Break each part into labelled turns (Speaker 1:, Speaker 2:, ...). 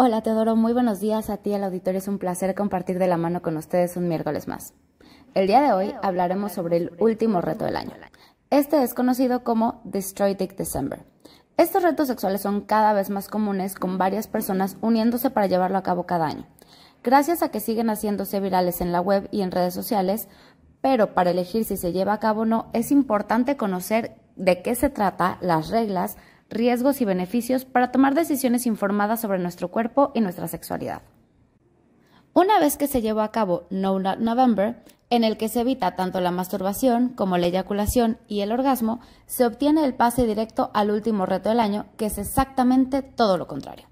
Speaker 1: Hola Teodoro, muy buenos días a ti al auditorio. Es un placer compartir de la mano con ustedes un miércoles más. El día de hoy hablaremos sobre el último reto del año. Este es conocido como Destroy Dick December. Estos retos sexuales son cada vez más comunes con varias personas uniéndose para llevarlo a cabo cada año. Gracias a que siguen haciéndose virales en la web y en redes sociales, pero para elegir si se lleva a cabo o no es importante conocer de qué se trata, las reglas, riesgos y beneficios para tomar decisiones informadas sobre nuestro cuerpo y nuestra sexualidad. Una vez que se llevó a cabo No Not November, en el que se evita tanto la masturbación como la eyaculación y el orgasmo, se obtiene el pase directo al último reto del año, que es exactamente todo lo contrario.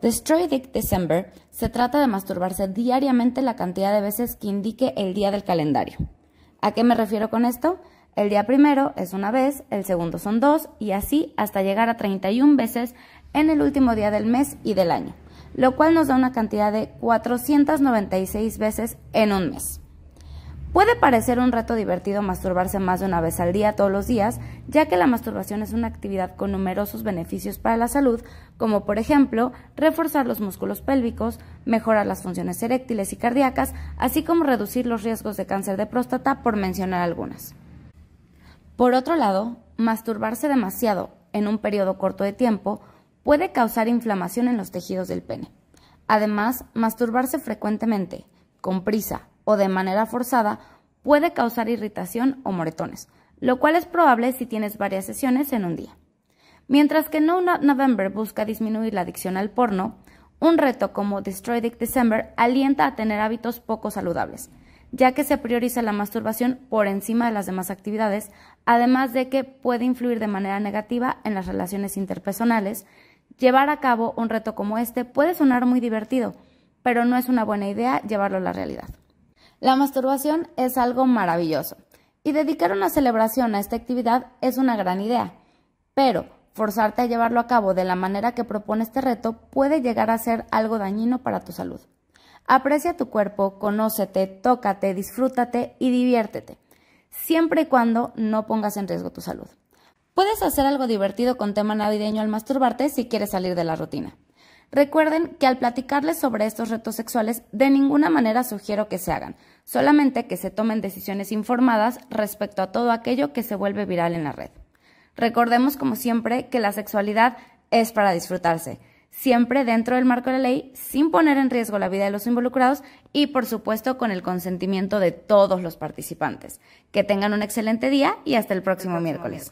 Speaker 1: Destroy Dick December se trata de masturbarse diariamente la cantidad de veces que indique el día del calendario. ¿A qué me refiero con esto? El día primero es una vez, el segundo son dos y así hasta llegar a 31 veces en el último día del mes y del año, lo cual nos da una cantidad de 496 veces en un mes. Puede parecer un reto divertido masturbarse más de una vez al día todos los días, ya que la masturbación es una actividad con numerosos beneficios para la salud, como por ejemplo reforzar los músculos pélvicos, mejorar las funciones eréctiles y cardíacas, así como reducir los riesgos de cáncer de próstata, por mencionar algunas. Por otro lado, masturbarse demasiado en un periodo corto de tiempo puede causar inflamación en los tejidos del pene. Además, masturbarse frecuentemente, con prisa o de manera forzada puede causar irritación o moretones, lo cual es probable si tienes varias sesiones en un día. Mientras que No Not November busca disminuir la adicción al porno, un reto como Destroy Dick December alienta a tener hábitos poco saludables, ya que se prioriza la masturbación por encima de las demás actividades, además de que puede influir de manera negativa en las relaciones interpersonales. Llevar a cabo un reto como este puede sonar muy divertido, pero no es una buena idea llevarlo a la realidad. La masturbación es algo maravilloso y dedicar una celebración a esta actividad es una gran idea, pero forzarte a llevarlo a cabo de la manera que propone este reto puede llegar a ser algo dañino para tu salud. Aprecia tu cuerpo, conócete, tócate, disfrútate y diviértete, siempre y cuando no pongas en riesgo tu salud. Puedes hacer algo divertido con tema navideño al masturbarte si quieres salir de la rutina. Recuerden que al platicarles sobre estos retos sexuales, de ninguna manera sugiero que se hagan, solamente que se tomen decisiones informadas respecto a todo aquello que se vuelve viral en la red. Recordemos, como siempre, que la sexualidad es para disfrutarse, siempre dentro del marco de la ley, sin poner en riesgo la vida de los involucrados y, por supuesto, con el consentimiento de todos los participantes. Que tengan un excelente día y hasta el próximo, miércoles.